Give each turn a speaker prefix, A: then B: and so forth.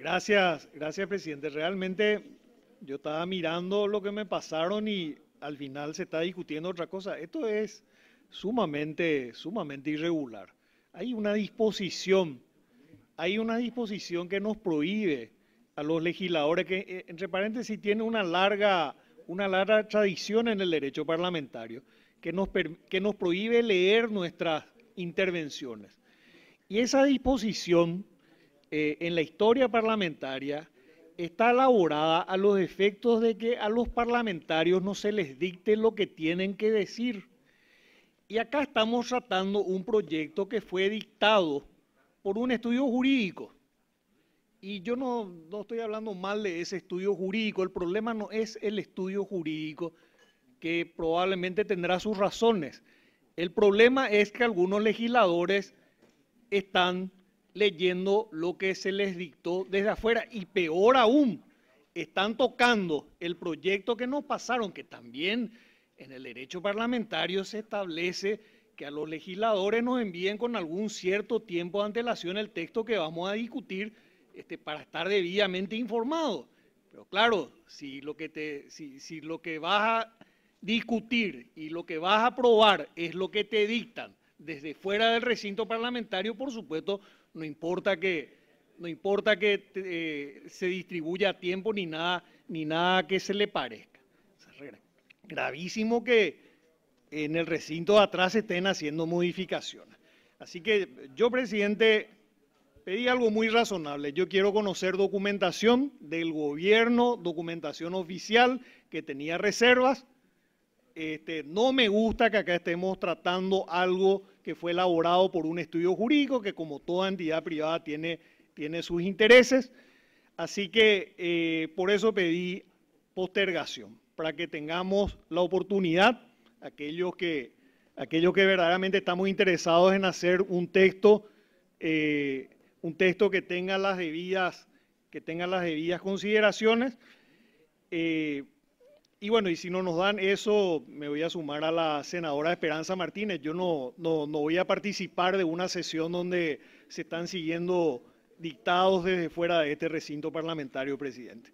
A: Gracias, gracias presidente. Realmente yo estaba mirando lo que me pasaron y al final se está discutiendo otra cosa. Esto es sumamente, sumamente irregular. Hay una disposición, hay una disposición que nos prohíbe a los legisladores que, eh, entre paréntesis, tiene una larga, una larga tradición en el derecho parlamentario, que nos, que nos prohíbe leer nuestras intervenciones. Y esa disposición eh, en la historia parlamentaria está elaborada a los efectos de que a los parlamentarios no se les dicte lo que tienen que decir. Y acá estamos tratando un proyecto que fue dictado por un estudio jurídico. Y yo no, no estoy hablando mal de ese estudio jurídico, el problema no es el estudio jurídico, que probablemente tendrá sus razones. El problema es que algunos legisladores están leyendo lo que se les dictó desde afuera. Y peor aún, están tocando el proyecto que nos pasaron, que también en el derecho parlamentario se establece que a los legisladores nos envíen con algún cierto tiempo de antelación el texto que vamos a discutir este, para estar debidamente informados. Pero claro, si lo, que te, si, si lo que vas a discutir y lo que vas a aprobar es lo que te dictan desde fuera del recinto parlamentario, por supuesto, no importa que, no importa que eh, se distribuya a tiempo ni nada, ni nada que se le parezca. gravísimo que en el recinto de atrás estén haciendo modificaciones. Así que yo, presidente, pedí algo muy razonable. Yo quiero conocer documentación del gobierno, documentación oficial que tenía reservas. Este, no me gusta que acá estemos tratando algo que fue elaborado por un estudio jurídico que como toda entidad privada tiene, tiene sus intereses. Así que eh, por eso pedí postergación, para que tengamos la oportunidad, aquellos que, que verdaderamente estamos interesados en hacer un texto, eh, un texto que tenga las debidas, que tenga las debidas consideraciones. Eh, y bueno, y si no nos dan eso, me voy a sumar a la senadora Esperanza Martínez. Yo no, no, voy a participar de una sesión donde se están siguiendo dictados desde fuera de este recinto parlamentario, presidente.